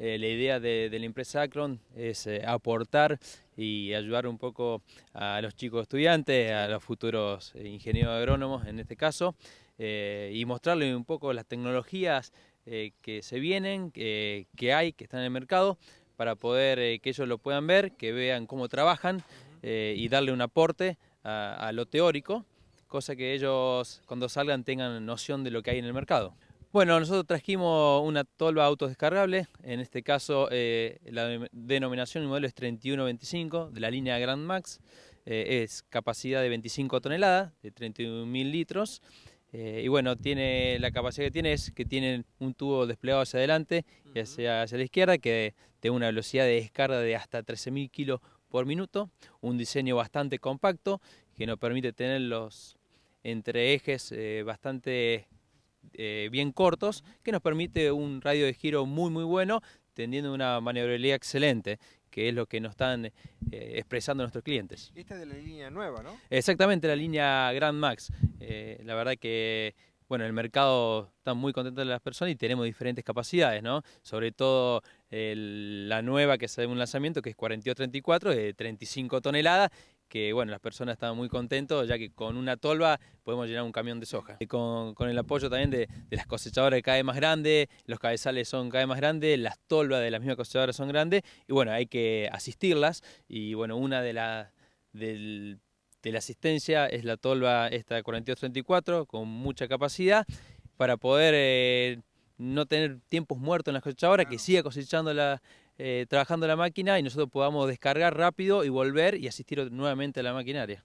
Eh, la idea de, la empresa Acron es eh, aportar y ayudar un poco a los chicos estudiantes, a los futuros eh, ingenieros agrónomos en este caso, y mostrarles un poco las tecnologías que se vienen, que hay, que están en el mercado, para poder que ellos lo puedan ver, que vean cómo trabajan y darle un aporte a lo teórico, cosa que ellos cuando salgan tengan noción de lo que hay en el mercado. Bueno, nosotros trajimos una tolva autodescargable, en este caso eh, la denominación y modelo es 3125 de la línea Grand Max, eh, es capacidad de 25 toneladas, de 31.000 litros, eh, y bueno, tiene la capacidad que tiene es que tiene un tubo desplegado hacia adelante y hacia, hacia, la izquierda que tiene una velocidad de descarga de hasta 13.000 kilos por minuto, un diseño bastante compacto que nos permite tener los entre ejes bastante eh, bien cortos, que nos permite un radio de giro muy muy bueno, teniendo una maniobrabilidad excelente que es lo que nos están eh, expresando nuestros clientes. Esta es de la línea nueva, ¿no? Exactamente, la línea Grand Max. Eh, la verdad que, bueno, el mercado está muy contento de las personas y tenemos diferentes capacidades, ¿no? Sobre todo la nueva que es un lanzamiento, que es 4234, de 35 toneladas, que bueno, las personas estaban muy contentos, ya que con una tolva podemos llenar un camión de soja. Y con, el apoyo también de, las cosechadoras cada vez más grandes, los cabezales son cada vez más grandes, las tolvas de las mismas cosechadoras son grandes, y bueno, hay que asistirlas, y bueno, una de las... Del, de la asistencia es la tolva esta 4234 con mucha capacidad para poder eh, no tener tiempos muertos en las cosechadoras, que siga cosechando la, eh, trabajando la máquina y nosotros podamos descargar rápido y volver y asistir nuevamente a la maquinaria.